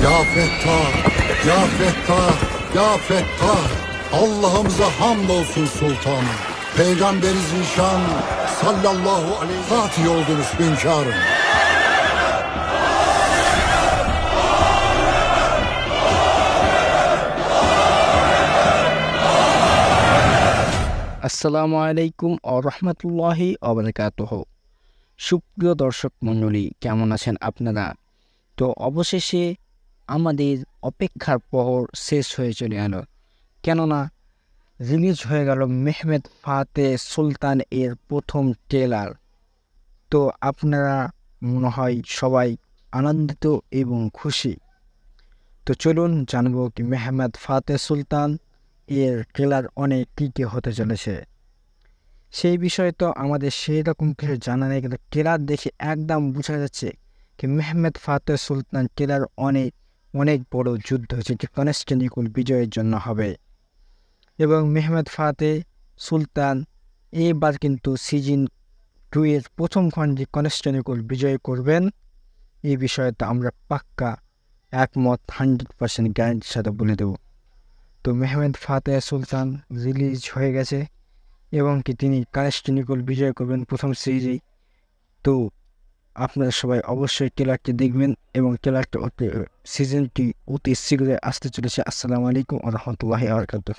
Ya Fettah, Ya Fettah, Ya Fettah. Allah'ımıza hamdolsun sultanım. Peygamberi zişan sallallahu aleyhi ve fatih oldunuz hünkârım. আসসালামু আলাইকুম ও রহমতুল্লাহি অবরাকাতহ সুপ্রিয় দর্শক মণ্ডলী কেমন আছেন আপনারা তো অবশেষে আমাদের অপেক্ষার পর শেষ হয়ে চলে গেল কেননা রিলিজ হয়ে গেল মেহমেদ ফাতে সুলতান এর প্রথম ট্রেলার তো আপনারা মনে হয় সবাই আনন্দিত এবং খুশি তো চলুন জানবো কি মেহমেদ ফাতে সুলতান এর ট্রেলার অনেক কী কী হতে চলেছে সেই বিষয়ে তো আমাদের সেই রকম কিছু জানা নেই কিন্তু ট্রেলার দেখে একদম বোঝা যাচ্ছে কি মেহমেদ ফাতে সুলতান ট্রেলার অনেক অনেক বড় যুদ্ধ যেটি কনস্টেনিকুল বিজয়ের জন্য হবে এবং মেহমেদ ফাতে সুলতান এবার কিন্তু সিজন টু এর প্রথম খণ্ডে কনস্টেনিকুল বিজয় করবেন এই বিষয়ে তো আমরা পাক্কা একমত হান্ড্রেড পার্সেন্ট গ্যারান্টির সাথে বলে দেব তো মেহমেদ ফাতে সুলতান রিলিজ হয়ে গেছে এবং কি তিনি কনস্টেনিকুল বিজয় করবেন প্রথম সিরিজেই তো আপনারা সবাই অবশ্যই টেলারটি দেখবেন এবং টেলারটি অতি সিজনটি অতি শীঘ্রই আসতে চলেছে আসসালামু আলাইকুম রহমতুল্লাহ আবরকাতুহ